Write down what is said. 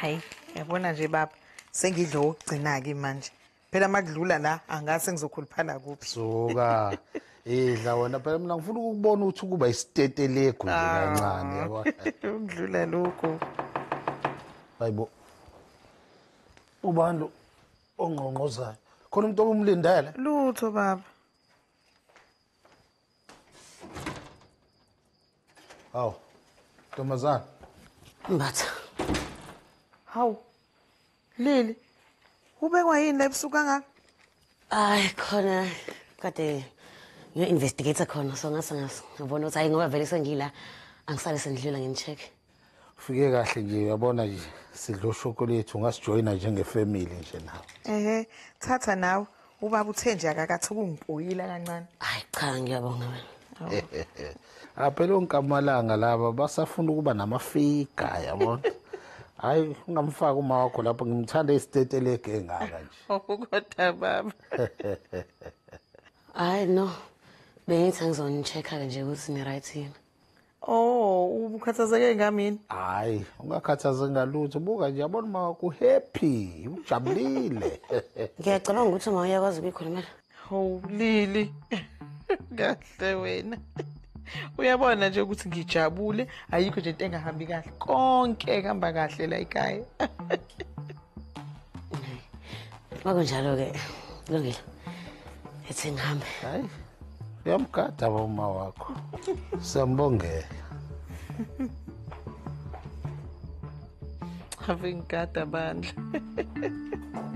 hayi yabona nje baba sengidla okugcina-ke manje phela uma kudlula la angase ngizokhuluphala kuphi suka idla wena phela mina ngifuna ukukubona ukuthi ukuba isitetelegu nje ah, kancane yabo ngidlula lokho hayibo ubani lo ongqongqozayo khona umuntu obumlindele lutho baba hawu ntombazana mbatha hawu lili ubekwa yini la ebusuku kangaka hayi khona kade ngiyo-investigate khona so ngase ngabona ukuthi hayi ngoba vele sengila angisale sendidlula ngimcheck-e ufike kahle nje uyabona nje sidla ushoko lethu ungasijoyina njengefemily nje nawe ehe thatha nawe ubaba uthe nje akakathi ukungibhuyila kancane hayi cha ngiyabonga wena phela onke amalanga laba basafuna ukuba namafiga yabona hayi ungamfaka uma wakho lapho ngimthanda isitetelege engaka nje kodwa baba hayi no bengithi angizonicheck-ake nje ukuthi ni-right yini o oh, ukhathazeke ngamini hhayi ungakhathazeki ngalutho buka nje yabona uma wakho uhappy ujabulile ngiyacabanga ukuthi uma uyakwazi ukuyikhulumela hawu lili kahle wena uyabona nje ukuthi ngijabule ayikho nje into engahambi kahle konke kuhamba kahle la ekhaya makunjalo-ke kulungile ethi ngihambe hayi uyamgada bauma wakho siyambongela ave ngigada bandla